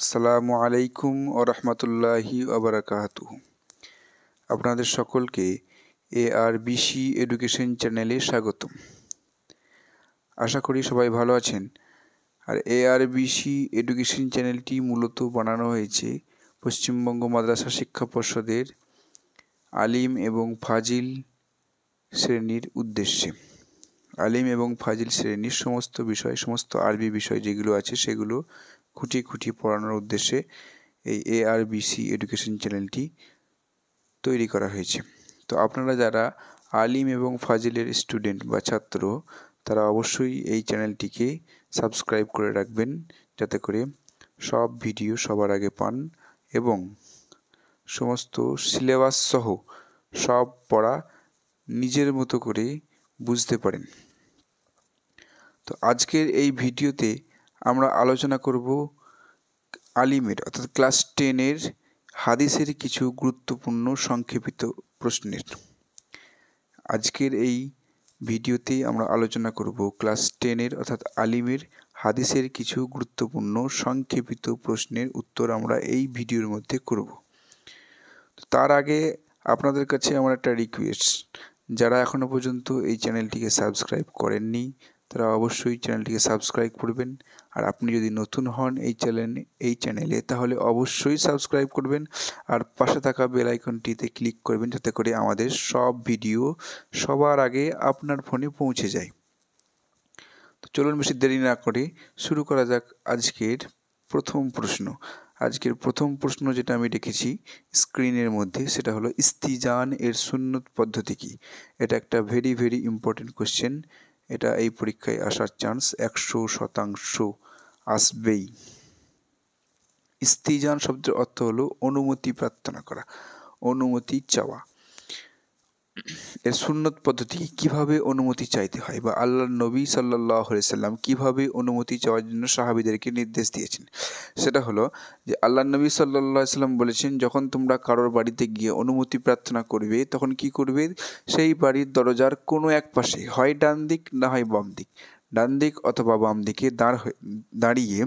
আসসালামু আলাইকুম ও রহমতুল্লাহি আবরাকাহাতু আপনাদের সকলকে এ আর বিসি এডুকেশন চ্যানেলে স্বাগতম আশা করি সবাই ভালো আছেন আর এ আর বিসি এডুকেশন চ্যানেলটি মূলত বানানো হয়েছে পশ্চিমবঙ্গ মাদ্রাসা শিক্ষা পর্ষদের আলিম এবং ফাজিল শ্রেণীর উদ্দেশ্যে আলিম এবং ফাজিল শ্রেণীর সমস্ত বিষয় সমস্ত আরবি বিষয় যেগুলো আছে সেগুলো খুঁটি খুঁটি পড়ানোর উদ্দেশ্যে এই এ এআরবিসি এডুকেশন চ্যানেলটি তৈরি করা হয়েছে তো আপনারা যারা আলিম এবং ফাজিলের স্টুডেন্ট বা ছাত্র তারা অবশ্যই এই চ্যানেলটিকে সাবস্ক্রাইব করে রাখবেন যাতে করে সব ভিডিও সবার আগে পান এবং সমস্ত সিলেবাস সহ সব পড়া নিজের মতো করে বুঝতে পারেন তো আজকের এই ভিডিওতে আমরা আলোচনা করব আলিমের অর্থাৎ ক্লাস টেনের হাদিসের কিছু গুরুত্বপূর্ণ সংক্ষেপিত প্রশ্নের আজকের এই ভিডিওতে আমরা আলোচনা করব ক্লাস টেনের অর্থাৎ আলিমের হাদিসের কিছু গুরুত্বপূর্ণ সংক্ষেপিত প্রশ্নের উত্তর আমরা এই ভিডিওর মধ্যে করব তার আগে আপনাদের কাছে আমার একটা রিকোয়েস্ট যারা এখনও পর্যন্ত এই চ্যানেলটিকে সাবস্ক্রাইব করেননি তারা অবশ্যই চ্যানেলটিকে সাবস্ক্রাইব করবেন আর আপনি যদি নতুন হন এই চ্যানেল এই চ্যানেলে তাহলে অবশ্যই সাবস্ক্রাইব করবেন আর পাশে থাকা বেল আইকনটিতে ক্লিক করবেন যাতে করে আমাদের সব ভিডিও সবার আগে আপনার ফোনে পৌঁছে যায় তো চলুন বেশি দেরি না করে শুরু করা যাক আজকের প্রথম প্রশ্ন আজকের প্রথম প্রশ্ন যেটা আমি দেখেছি স্ক্রিনের মধ্যে সেটা হলো ইস্তিজান এর সুন্নত পদ্ধতি কি এটা একটা ভেরি ভেরি ইম্পর্টেন্ট কোশ্চেন এটা এই পরীক্ষায় আসার চান্স একশো শতাংশ আসবেই স্ত্রীজান শব্দের অর্থ হলো অনুমতি প্রার্থনা করা অনুমতি চাওয়া এর সুন্নত পদ্ধতি কিভাবে অনুমতি চাইতে হয় বা আল্লাহ নবী সাল্লাহ সাল্লাম কিভাবে অনুমতি চাওয়ার জন্য সাহাবিদেরকে নির্দেশ দিয়েছেন সেটা হলো যে আল্লাহ নবী সাল্লাহ সাল্লাম বলেছেন যখন তোমরা কারোর বাড়িতে গিয়ে অনুমতি প্রার্থনা করবে তখন কি করবে সেই বাড়ির দরজার কোনো এক পাশে হয় ডান দিক না হয় বাম দিক ডান দিক অথবা বাম দিকে দাঁড় দাঁড়িয়ে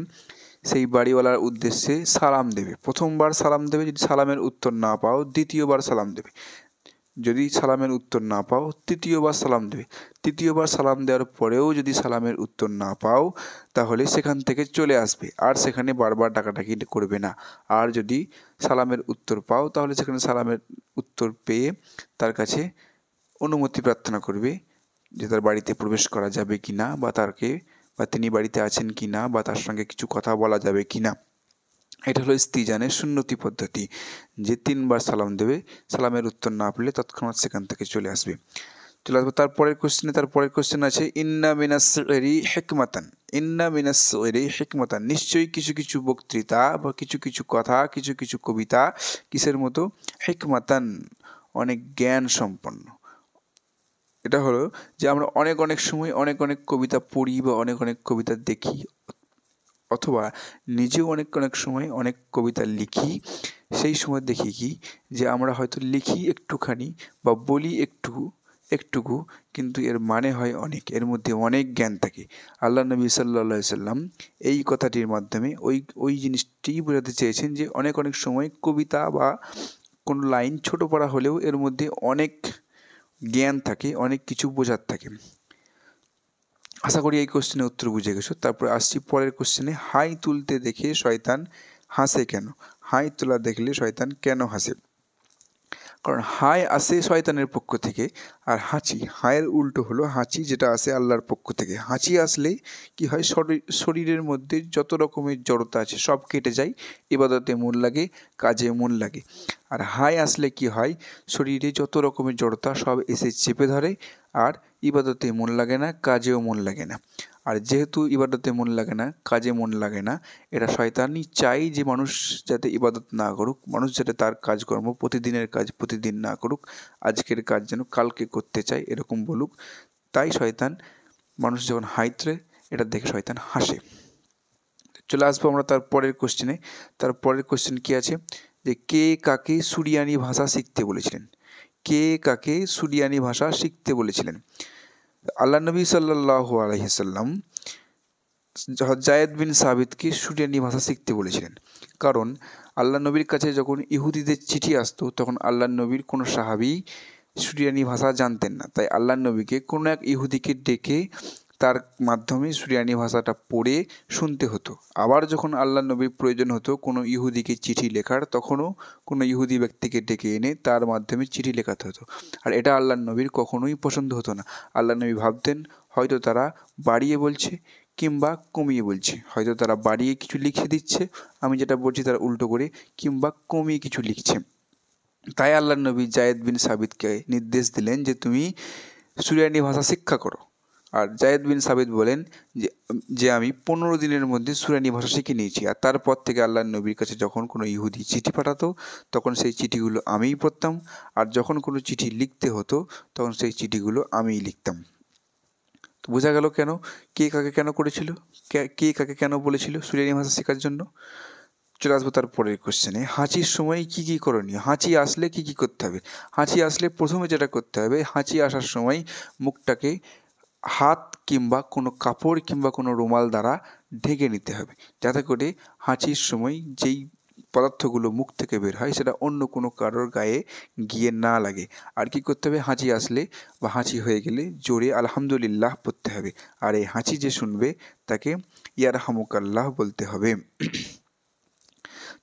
সেই বাড়িওয়ালার উদ্দেশ্যে সালাম দেবে প্রথমবার সালাম দেবে যদি সালামের উত্তর না পাও দ্বিতীয়বার সালাম দেবে যদি সালামের উত্তর না পাও তৃতীয়বার সালাম দেবে তৃতীয়বার সালাম দেওয়ার পরেও যদি সালামের উত্তর না পাও তাহলে সেখান থেকে চলে আসবে আর সেখানে বারবার ডাকাডাকি করবে না আর যদি সালামের উত্তর পাও তাহলে সেখানে সালামের উত্তর পেয়ে তার কাছে অনুমতি প্রার্থনা করবে যে তার বাড়িতে প্রবেশ করা যাবে কি না বা তারকে বা তিনি বাড়িতে আছেন কি না বা তার সঙ্গে কিছু কথা বলা যাবে কি না এটা হলো স্তিজানের সুন্নতি পদ্ধতি যে তিনবার সালাম দেবে সালামের উত্তর না পেলে তৎক্ষণাৎ সেখান থেকে চলে আসবে চলে আসবে তারপরের কোশ্চেনে তারপরের কোশ্চেন আছে ইন্না এরি হেকমাতান ইন্না মিনাসরি হেকমাতান নিশ্চয়ই কিছু কিছু বক্তৃতা বা কিছু কিছু কথা কিছু কিছু কবিতা কিসের মতো হেকমাতান অনেক জ্ঞান সম্পন্ন এটা হলো যে আমরা অনেক অনেক সময় অনেক অনেক কবিতা পড়ি বা অনেক অনেক কবিতা দেখি অথবা নিজেও অনেক অনেক সময় অনেক কবিতা লিখি সেই সময় দেখি কি যে আমরা হয়তো লিখি একটুখানি বা বলি একটু একটুকু কিন্তু এর মানে হয় অনেক এর মধ্যে অনেক জ্ঞান থাকে আল্লাহ নবী সাল্লা সাল্লাম এই কথাটির মাধ্যমে ওই ওই জিনিসটি বোঝাতে চেয়েছেন যে অনেক অনেক সময় কবিতা বা কোনো লাইন ছোট পড়া হলেও এর মধ্যে অনেক জ্ঞান থাকে অনেক কিছু বোঝার থাকে আশা করি এই কোশ্চেনের উত্তর বুঝে গেছো তারপর আসছি পরের কোশ্চেনে হাই তুলতে দেখে শয়তান হাসে কেন হাই তোলা দেখলে শয়তান কেন হাসে কারণ হায় আসে শয়তানের পক্ষ থেকে আর হাঁচি হায়ের উল্টো হলো হাঁচি যেটা আসে আল্লাহর পক্ষ থেকে হাঁচি আসলে কি হয় শরীরের মধ্যে যত রকমের জড়তা আছে সব কেটে যায় এবাদতে মন লাগে কাজে মন লাগে আর হায় আসলে কি হয় শরীরে যত রকমের জড়তা সব এসে চেপে ধরে আর ইবাদতে মন লাগে না কাজেও মন লাগে না আর যেহেতু ইবাদতে মন লাগে না কাজে মন লাগে না এটা শয়তানই চাই যে মানুষ যাতে ইবাদত না করুক মানুষ যাতে তার কাজকর্ম প্রতিদিনের কাজ প্রতিদিন না করুক আজকের কাজ যেন কালকে করতে চায় এরকম বলুক তাই শয়তান মানুষ যখন হাইত্রে এটা দেখে শয়তান হাসে চলে আসবো আমরা তার পরের কোশ্চেনে তার পরের কোশ্চেন কী আছে যে কে কাকে সুরিয়ানি ভাষা শিখতে বলেছিলেন কে কাকে সুরিয়ানি ভাষা শিখতে বলেছিলেন আল্লাহ নবী সাল্লাহু আলহিসাল্লাম জায়েদ বিন সাবিদকে সুরিয়ানি ভাষা শিখতে বলেছিলেন কারণ আল্লাহ নবীর কাছে যখন ইহুদিদের চিঠি আসতো তখন আল্লাহ নবীর কোনো সাহাবি সুরিয়ানি ভাষা জানতেন না তাই আল্লাহ নবীকে কোনো এক ইহুদিকে ডেকে তার মাধ্যমে সুরিয়ানি ভাষাটা পড়ে শুনতে হতো আবার যখন আল্লাহ নবীর প্রয়োজন হতো কোনো ইহুদিকে চিঠি লেখার তখনও কোনো ইহুদি ব্যক্তিকে ডেকে এনে তার মাধ্যমে চিঠি লেখাতে হতো আর এটা আল্লাহ নবীর কখনোই পছন্দ হতো না আল্লাহ নবী ভাবতেন হয়তো তারা বাড়িয়ে বলছে কিংবা কমিয়ে বলছে হয়তো তারা বাড়িয়ে কিছু লিখে দিচ্ছে আমি যেটা বলছি তারা উল্টো করে কিংবা কমিয়ে কিছু লিখছে তাই আল্লাহ নবী জায়েদ বিন সাবিতকে নির্দেশ দিলেন যে তুমি সুরিয়ানি ভাষা শিক্ষা করো আর জায়েদ বিন সাবিদ বলেন যে আমি পনেরো দিনের মধ্যে সুরানি ভাষা শিখে নিয়েছি আর তারপর থেকে আল্লাহ নবীর কাছে যখন কোনো ইহুদি চিঠি পাঠাতো তখন সেই চিঠিগুলো আমিই পড়তাম আর যখন কোনো চিঠি লিখতে হতো তখন সেই চিঠিগুলো আমিই লিখতাম তো বোঝা গেল কেন কে কাকে কেন করেছিল কে কাকে কেন বলেছিল সুরিয়ানি ভাষা শেখার জন্য চলে আসবো তার পরের কোশ্চেনে হাঁচির সময় কি কি করণীয় হাঁচি আসলে কি কি করতে হবে হাঁচি আসলে প্রথমে যেটা করতে হবে হাঁচি আসার সময় মুখটাকে হাত কিংবা কোনো কাপড় কিংবা কোনো রুমাল দ্বারা ঢেকে নিতে হবে যাতে করে হাঁচির সময় যেই পদার্থগুলো মুখ থেকে বের হয় সেটা অন্য কোনো কারোর গায়ে গিয়ে না লাগে আর কি করতে হবে হাঁচি আসলে বা হাঁচি হয়ে গেলে জোরে আলহামদুলিল্লাহ পড়তে হবে আর এই হাঁচি যে শুনবে তাকে ইয়ার হামুকাল্লাহ বলতে হবে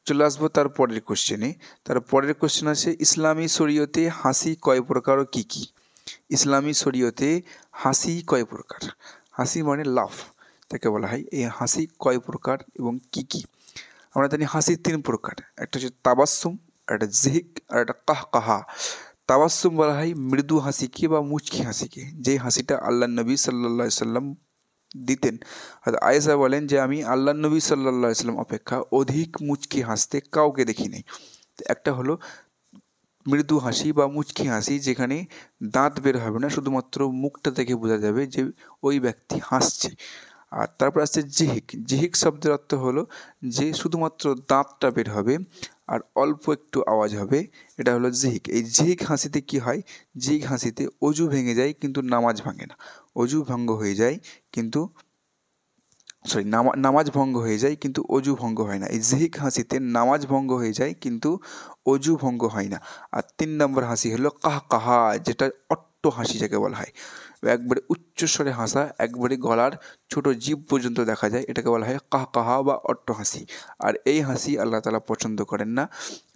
চলে আসবো তার পরের কোশ্চেনে তার পরের কোশ্চেন আছে ইসলামী শরীয়তে হাসি কয় প্রকার ও কী কী ইসলামী শরীয়তে হাসি কয় প্রকার হাসি মানে লাফ তাকে বলা হয় এই হাসি কয় প্রকার এবং কি কি আমরা জানি হাসি তিন প্রকার একটা হচ্ছে তাবাসুম একটা জেহিক আর একটা কাহ কাহা তাবাসুম বলা হয় মৃদু হাসিকে বা মুচকি হাসিকে যে হাসিটা আল্লাহ নবী সাল্লা সাল্লাম দিতেন আয়েসা বলেন যে আমি আল্লাহ নবী সাল্লা সাল্লাম অপেক্ষা অধিক মুচকি হাসতে কাউকে দেখিনি একটা হলো মৃদু হাসি বা মুচকি হাসি যেখানে দাঁত বের হবে না শুধুমাত্র মুখটা দেখে বোঝা যাবে যে ওই ব্যক্তি হাসছে আর তারপর আসছে জিহিক জিহিক শব্দের অর্থ হলো যে শুধুমাত্র দাঁতটা বের হবে আর অল্প একটু আওয়াজ হবে এটা হলো জিহিক এই জিহিক হাসিতে কি হয় জিহিক হাসিতে অজু ভেঙে যায় কিন্তু নামাজ ভাঙে না অজু ভঙ্গ হয়ে যায় কিন্তু সরি নামাজ ভঙ্গ হয়ে যায় কিন্তু অজু ভঙ্গ হয় না এই জিহিক হাসিতে নামাজ ভঙ্গ হয়ে যায় কিন্তু অজু ভঙ্গ হয় না আর তিন নম্বর হাসি হলো কাহ কাহা যেটা ছোট্ট হাসি যাকে বলা হয় একবারে উচ্চস্বরে হাসা একবারে গলার ছোট জীব পর্যন্ত দেখা যায় এটাকে বলা হয় কাহ কাহা বা অট্ট হাসি আর এই হাসি আল্লাহ তালা পছন্দ করেন না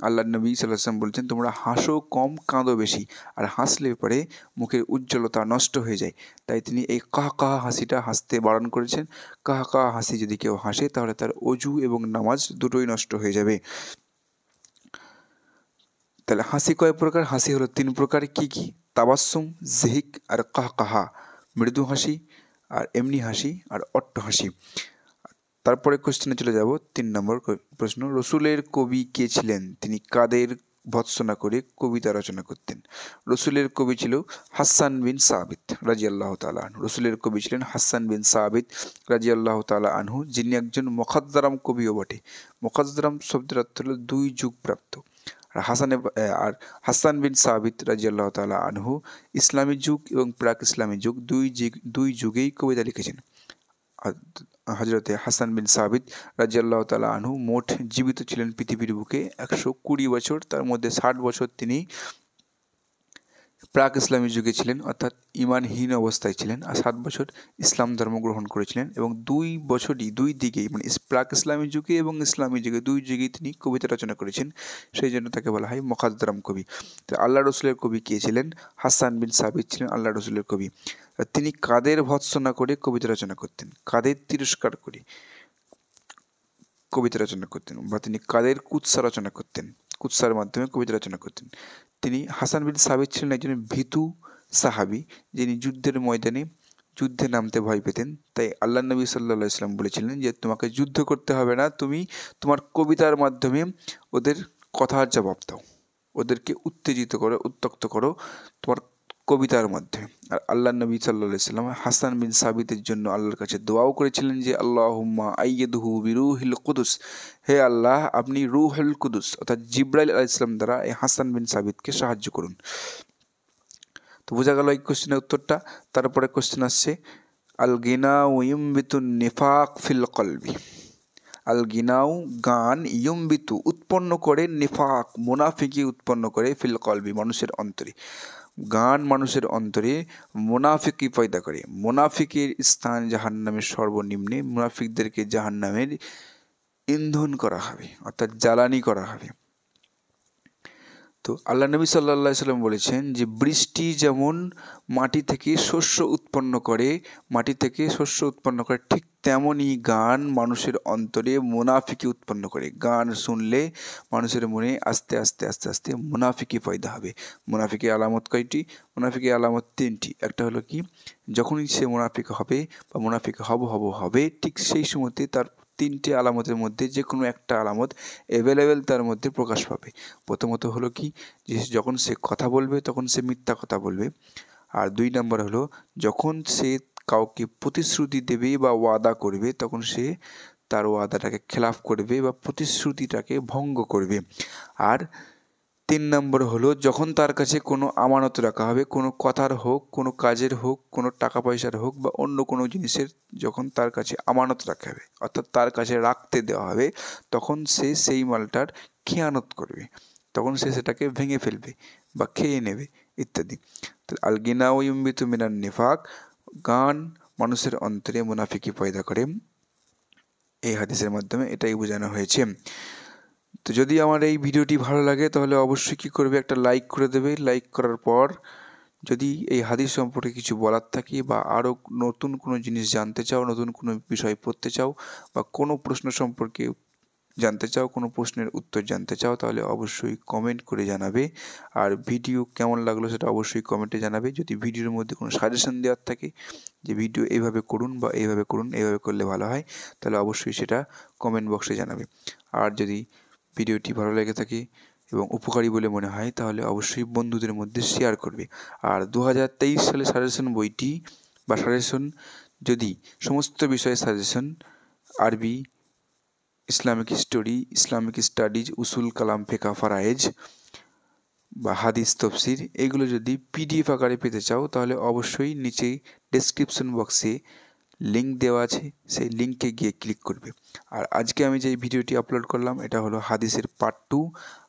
আল্লাহ নবী সাল্লাম বলছেন তোমরা হাসো কম কাঁদো বেশি আর হাসলে পরে মুখের উজ্জ্বলতা নষ্ট হয়ে যায় তাই তিনি এই কাহ কাহা হাসিটা হাসতে বারণ করেছেন কাহ কাহা হাসি যদি কেউ হাসে তাহলে তার অজু এবং নামাজ দুটোই নষ্ট হয়ে যাবে তাহলে হাসি কয় প্রকার হাসি হলো তিন প্রকার কি কি তাবাসুম জেহিক আর কাহা মৃদু হাসি আর এমনি হাসি আর অট্ট হাসি তারপরে কোশ্চেনে চলে যাব তিন নম্বর প্রশ্ন রসুলের কবি কে ছিলেন তিনি কাদের ভৎসনা করে কবিতা রচনা করতেন রসুলের কবি ছিল হাসান বিন সাবিত রাজি আল্লাহ তালা আনহু রসুলের কবি ছিলেন হাসান বিন সাবিত রাজি আল্লাহ তালা আনহু যিনি একজন মখাদ্দারাম কবিও বটে মখাদ্দারাম শব্দের অর্থ হল দুই যুগ প্রাপ্ত আর হাসান আর হাসান বিন সাবিত রাজিয়াল্লাহ তালা আনহু ইসলামী যুগ এবং প্রাক ইসলামী যুগ দুই দুই যুগেই কবিতা লিখেছেন হজরতে হাসান বিন সাবিত আল্লাহ তালা আনহু মোট জীবিত ছিলেন পৃথিবীর বুকে একশো কুড়ি বছর তার মধ্যে ষাট বছর তিনি প্রাক ইসলামী যুগে ছিলেন অর্থাৎ ইমানহীন অবস্থায় ছিলেন আর সাত বছর ইসলাম ধর্ম গ্রহণ করেছিলেন এবং দুই বছরই দুই দিকেই মানে প্রাক ইসলামী যুগে এবং ইসলামী যুগে দুই যুগেই তিনি কবিতা রচনা করেছেন সেই জন্য তাকে বলা হয় মকাদ্দারাম কবি তো আল্লাহ রসুলের কবি কে ছিলেন হাসান বিন সাবিদ ছিলেন আল্লাহ রসুলের কবি তিনি কাদের ভৎসনা করে কবিতা রচনা করতেন কাদের তিরস্কার করে কবিতা রচনা করতেন বা তিনি কাদের কুৎসা রচনা করতেন কুৎসার মাধ্যমে কবিতা রচনা করতেন তিনি হাসান বিন সাবিদ ছিলেন একজন ভীতু সাহাবি যিনি যুদ্ধের ময়দানে যুদ্ধে নামতে ভয় পেতেন তাই আল্লাহ নবী সাল্লা ইসলাম বলেছিলেন যে তোমাকে যুদ্ধ করতে হবে না তুমি তোমার কবিতার মাধ্যমে ওদের কথার জবাব দাও ওদেরকে উত্তেজিত করো উত্তক্ত করো তোমার কবিতার মধ্যে আর আল্লাহ নবী সাল্লা সাল্লাম হাসান বিন সাবিতের জন্য আল্লাহর কাছে দোয়াও করেছিলেন যে আল্লাহম্মা আইয়েদহু বিরুহিল কুদুস হে আল্লাহ আপনি রুহুল কুদুস অর্থাৎ জিব্রাইল আলাহ ইসলাম দ্বারা এই হাসান বিন সাবিতকে সাহায্য করুন তো বোঝা গেল এই কোশ্চেনের উত্তরটা তারপরে কোশ্চেন আসছে আল গিনাউ বিতু নিফাক ফিল কলবি আল গিনাউ গান ইয়ম্বিতু উৎপন্ন করে নিফাক মুনাফিকি উৎপন্ন করে ফিল কলবি মানুষের অন্তরে গান মানুষের অন্তরে মোনাফিকি পয়দা করে মোনাফিকের স্থান জাহান নামের সর্বনিম্নে মুনাফিকদেরকে জাহান নামের ইন্ধন করা হবে অর্থাৎ জ্বালানি করা হবে তো আল্লাহ নবী সাল্লা সাল্লাম বলেছেন যে বৃষ্টি যেমন মাটি থেকে শস্য উৎপন্ন করে মাটি থেকে শস্য উৎপন্ন করে ঠিক তেমনই গান মানুষের অন্তরে মুনাফিকি উৎপন্ন করে গান শুনলে মানুষের মনে আস্তে আস্তে আস্তে আস্তে মুনাফিকি পয়দা হবে মুনাফিকি আলামত কয়টি মুনাফিকি আলামত তিনটি একটা হলো কি যখনই সে মুনাফিক হবে বা মুনাফিক হব হব হবে ঠিক সেই সময়তে তার তিনটি আলামতের মধ্যে যে কোনো একটা আলামত অ্যাভেলেবেল তার মধ্যে প্রকাশ পাবে প্রথমত হলো কি যে যখন সে কথা বলবে তখন সে মিথ্যা কথা বলবে আর দুই নম্বর হলো যখন সে কাউকে প্রতিশ্রুতি দেবে বা ওয়াদা করবে তখন সে তার ওয়াদাটাকে খেলাফ করবে বা প্রতিশ্রুতিটাকে ভঙ্গ করবে আর তিন নম্বর হলো যখন তার কাছে কোনো আমানত রাখা হবে কোনো কথার হোক কোনো কাজের হোক কোনো টাকা পয়সার হোক বা অন্য কোনো জিনিসের যখন তার কাছে আমানত রাখা হবে অর্থাৎ তার কাছে রাখতে দেওয়া হবে তখন সে সেই মালটার খেয়ানত করবে তখন সে সেটাকে ভেঙে ফেলবে বা খেয়ে নেবে ইত্যাদি আলগিনা ও ইম্বিত মিনার নিফাক গান মানুষের অন্তরে মুনাফিকি পয়দা করে এই হাদিসের মাধ্যমে এটাই বোঝানো হয়েছে তো যদি আমার এই ভিডিওটি ভালো লাগে তাহলে অবশ্যই কী করবে একটা লাইক করে দেবে লাইক করার পর যদি এই হাদিস সম্পর্কে কিছু বলার থাকে বা আরও নতুন কোনো জিনিস জানতে চাও নতুন কোনো বিষয় পড়তে চাও বা কোনো প্রশ্ন সম্পর্কে জানতে চাও কোনো প্রশ্নের উত্তর জানতে চাও তাহলে অবশ্যই কমেন্ট করে জানাবে আর ভিডিও কেমন লাগলো সেটা অবশ্যই কমেন্টে জানাবে যদি ভিডিওর মধ্যে কোনো সাজেশন দেওয়ার থাকে যে ভিডিও এইভাবে করুন বা এইভাবে করুন এইভাবে করলে ভালো হয় তাহলে অবশ্যই সেটা কমেন্ট বক্সে জানাবে আর যদি ভিডিওটি ভালো লেগে থাকে এবং উপকারী বলে মনে হয় তাহলে অবশ্যই বন্ধুদের মধ্যে শেয়ার করবে আর দু সালে সাজেশন বইটি বা সাজেশন যদি সমস্ত বিষয়ে সাজেশন আরবি ইসলামিক হিস্টোরি ইসলামিক স্টাডিজ উসুল কালাম ফেকা ফারায়েজ বা হাদিস তফসির এগুলো যদি পিডিএফ আকারে পেতে চাও তাহলে অবশ্যই নিচে ডেসক্রিপশন বক্সে লিঙ্ক দেওয়া আছে সেই লিঙ্কে গিয়ে ক্লিক করবে আর আজকে আমি যে ভিডিওটি আপলোড করলাম এটা হলো হাদিসের পার্ট টু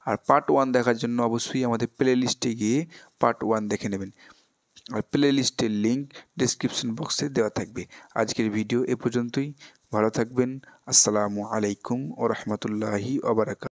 আর পার্ট ওয়ান দেখার জন্য অবশ্যই আমাদের প্লে লিস্টে গিয়ে পার্ট ওয়ান দেখে নেবেন আর প্লে লিস্টের লিঙ্ক ডিসক্রিপশন বক্সে দেওয়া থাকবে আজকের ভিডিও এ পর্যন্তই ভালো থাকবেন আসসালামু আলাইকুম ও রহমতুল্লাহি ওবরাকাত